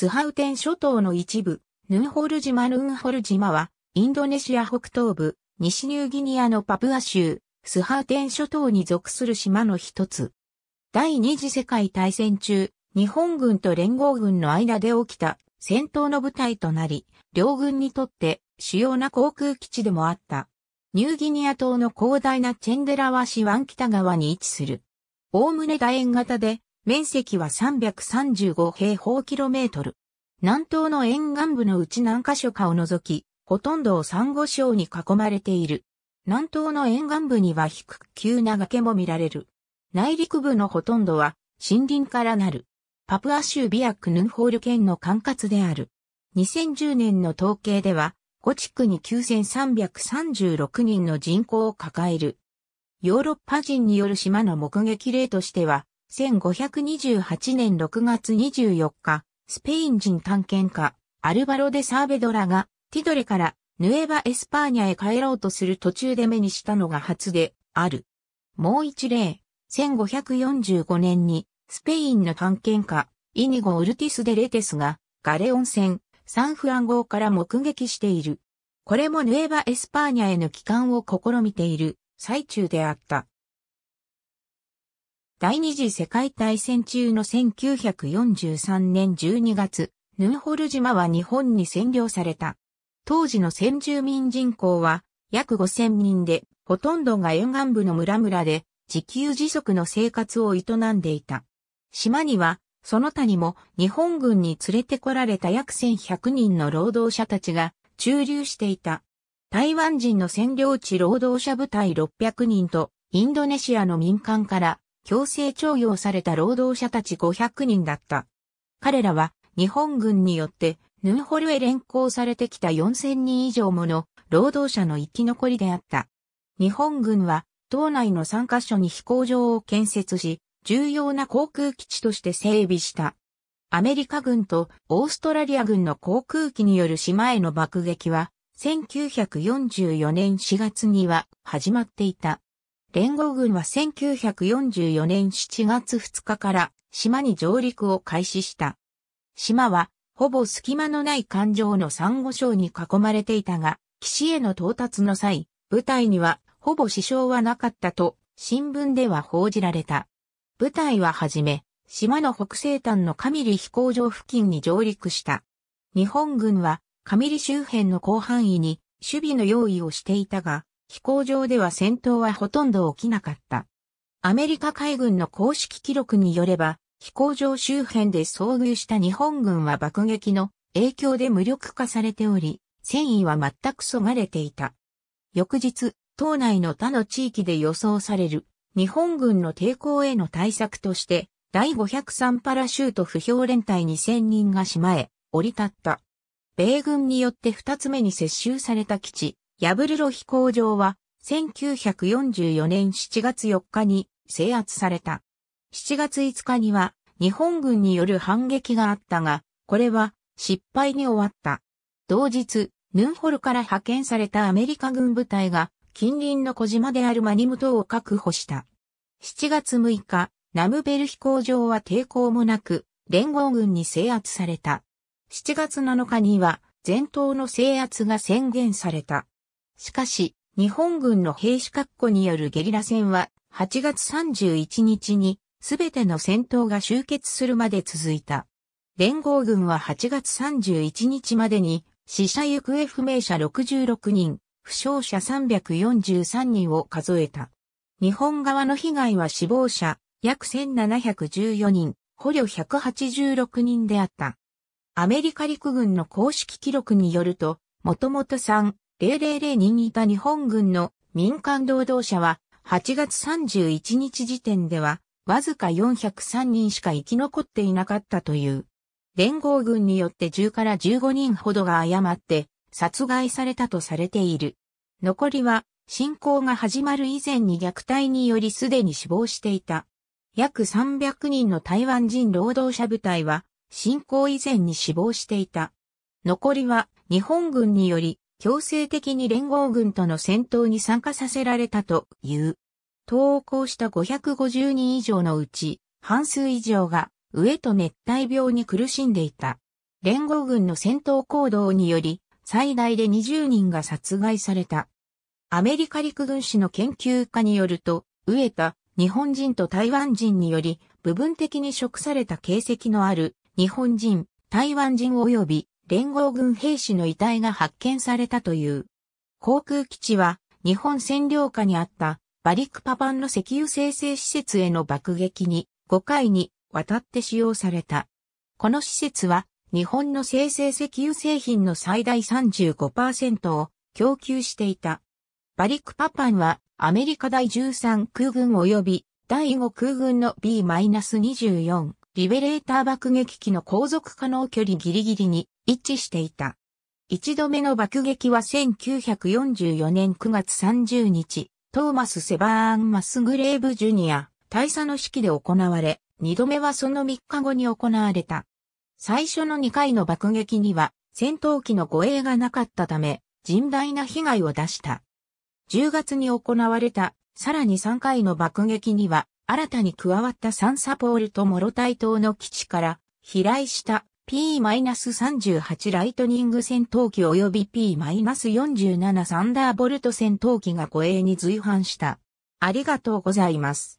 スハウテン諸島の一部、ヌンホル島ヌンホル島は、インドネシア北東部、西ニューギニアのパプア州、スハウテン諸島に属する島の一つ。第二次世界大戦中、日本軍と連合軍の間で起きた戦闘の舞台となり、両軍にとって主要な航空基地でもあった。ニューギニア島の広大なチェンデラワシ湾北側に位置する。おおむね楕円型で面積は335平方キロメートル。南東の沿岸部のうち何箇所かを除き、ほとんどを珊瑚礁に囲まれている。南東の沿岸部には低く急な崖も見られる。内陸部のほとんどは森林からなる。パプア州ビアクヌンホール県の管轄である。2010年の統計では、5地区に9336人の人口を抱える。ヨーロッパ人による島の目撃例としては、1528年6月24日、スペイン人探検家、アルバロデ・サーベドラが、ティドレからヌエバ・エスパーニャへ帰ろうとする途中で目にしたのが初である。もう一例、1545年に、スペインの探検家、イニゴ・ウルティス・デ・レテスが、ガレオン船、サンフラン号から目撃している。これもヌエバ・エスパーニャへの帰還を試みている最中であった。第二次世界大戦中の1943年12月、ヌンホル島は日本に占領された。当時の先住民人口は約5000人で、ほとんどが沿岸部の村々で自給自足の生活を営んでいた。島には、その他にも日本軍に連れてこられた約1100人の労働者たちが駐留していた。台湾人の占領地労働者部隊600人とインドネシアの民間から強制徴用された労働者たち500人だった。彼らは日本軍によってヌンホルへ連行されてきた4000人以上もの労働者の生き残りであった。日本軍は島内の3カ所に飛行場を建設し、重要な航空基地として整備した。アメリカ軍とオーストラリア軍の航空機による島への爆撃は、1944年4月には始まっていた。連合軍は1944年7月2日から島に上陸を開始した。島はほぼ隙間のない環状の珊瑚礁に囲まれていたが、岸への到達の際、部隊にはほぼ支障はなかったと新聞では報じられた。部隊ははじめ、島の北西端のカミリ飛行場付近に上陸した。日本軍はカミリ周辺の広範囲に守備の用意をしていたが、飛行場では戦闘はほとんど起きなかった。アメリカ海軍の公式記録によれば、飛行場周辺で遭遇した日本軍は爆撃の影響で無力化されており、戦意は全くそがれていた。翌日、島内の他の地域で予想される日本軍の抵抗への対策として、第503パラシュート不評連隊2000人が島へ降り立った。米軍によって2つ目に接収された基地、ヤブルロ飛行場は1944年7月4日に制圧された。7月5日には日本軍による反撃があったが、これは失敗に終わった。同日、ヌンホルから派遣されたアメリカ軍部隊が近隣の小島であるマニム島を確保した。7月6日、ナムベル飛行場は抵抗もなく、連合軍に制圧された。7月7日には、全島の制圧が宣言された。しかし、日本軍の兵士確保によるゲリラ戦は8月31日にすべての戦闘が終結するまで続いた。連合軍は8月31日までに死者行方不明者66人、負傷者343人を数えた。日本側の被害は死亡者約1714人、捕虜186人であった。アメリカ陸軍の公式記録によると、もともと3、000人いた日本軍の民間労働者は8月31日時点ではわずか403人しか生き残っていなかったという。連合軍によって10から15人ほどが誤って殺害されたとされている。残りは侵攻が始まる以前に虐待によりすでに死亡していた。約300人の台湾人労働者部隊は侵攻以前に死亡していた。残りは日本軍により強制的に連合軍との戦闘に参加させられたという。投降した550人以上のうち、半数以上が、上と熱帯病に苦しんでいた。連合軍の戦闘行動により、最大で20人が殺害された。アメリカ陸軍史の研究家によると、飢えた日本人と台湾人により部分的に食された形跡のある日本人、台湾人及び連合軍兵士の遺体が発見されたという。航空基地は日本占領下にあったバリクパパンの石油生成施設への爆撃に5回にわたって使用された。この施設は日本の生成石油製品の最大35%を供給していた。バリクパパンはアメリカ第13空軍及び第5空軍の B-24 リベレーター爆撃機の航続可能距離ギリギリに一致していた。一度目の爆撃は1944年9月30日、トーマス・セバーン・マスグレーブ・ジュニア、大佐の指揮で行われ、二度目はその3日後に行われた。最初の2回の爆撃には、戦闘機の護衛がなかったため、甚大な被害を出した。10月に行われた、さらに3回の爆撃には、新たに加わったサンサポールとモロタイ島の基地から、飛来した P-38 ライトニング戦闘機及び P-47 サンダーボルト戦闘機が護衛に随伴した。ありがとうございます。